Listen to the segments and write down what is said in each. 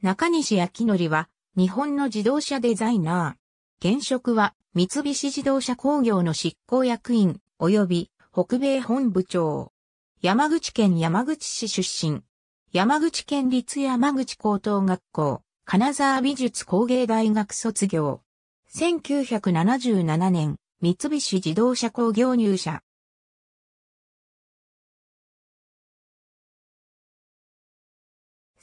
中西明則は、日本の自動車デザイナー。現職は、三菱自動車工業の執行役員、及び、北米本部長。山口県山口市出身。山口県立山口高等学校、金沢美術工芸大学卒業。1977年、三菱自動車工業入社。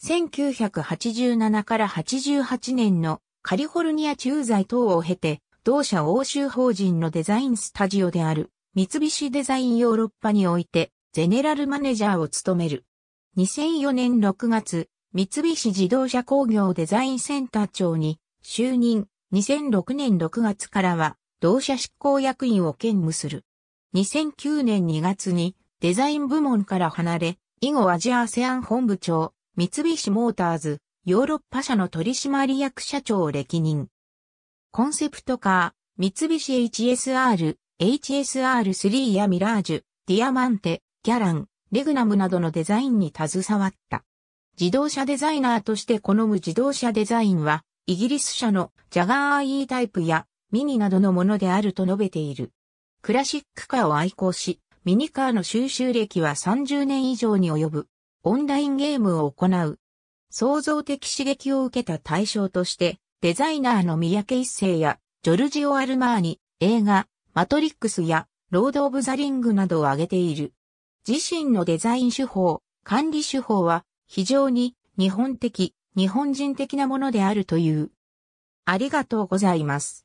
1987から88年のカリフォルニア駐在等を経て、同社欧州法人のデザインスタジオである三菱デザインヨーロッパにおいてゼネラルマネジャーを務める。2004年6月、三菱自動車工業デザインセンター長に就任。2006年6月からは同社執行役員を兼務する。2009年2月にデザイン部門から離れ、以後アジアセアン本部長、三菱モーターズ、ヨーロッパ社の取締役社長を歴任。コンセプトカー、三菱 HSR、HSR3 やミラージュ、ディアマンテ、ギャラン、レグナムなどのデザインに携わった。自動車デザイナーとして好む自動車デザインは、イギリス社のジャガー E タイプやミニなどのものであると述べている。クラシックカーを愛好し、ミニカーの収集歴は30年以上に及ぶ。オンラインゲームを行う。創造的刺激を受けた対象として、デザイナーの三宅一生や、ジョルジオ・アルマーニ、映画、マトリックスや、ロード・オブ・ザ・リングなどを挙げている。自身のデザイン手法、管理手法は、非常に日本的、日本人的なものであるという。ありがとうございます。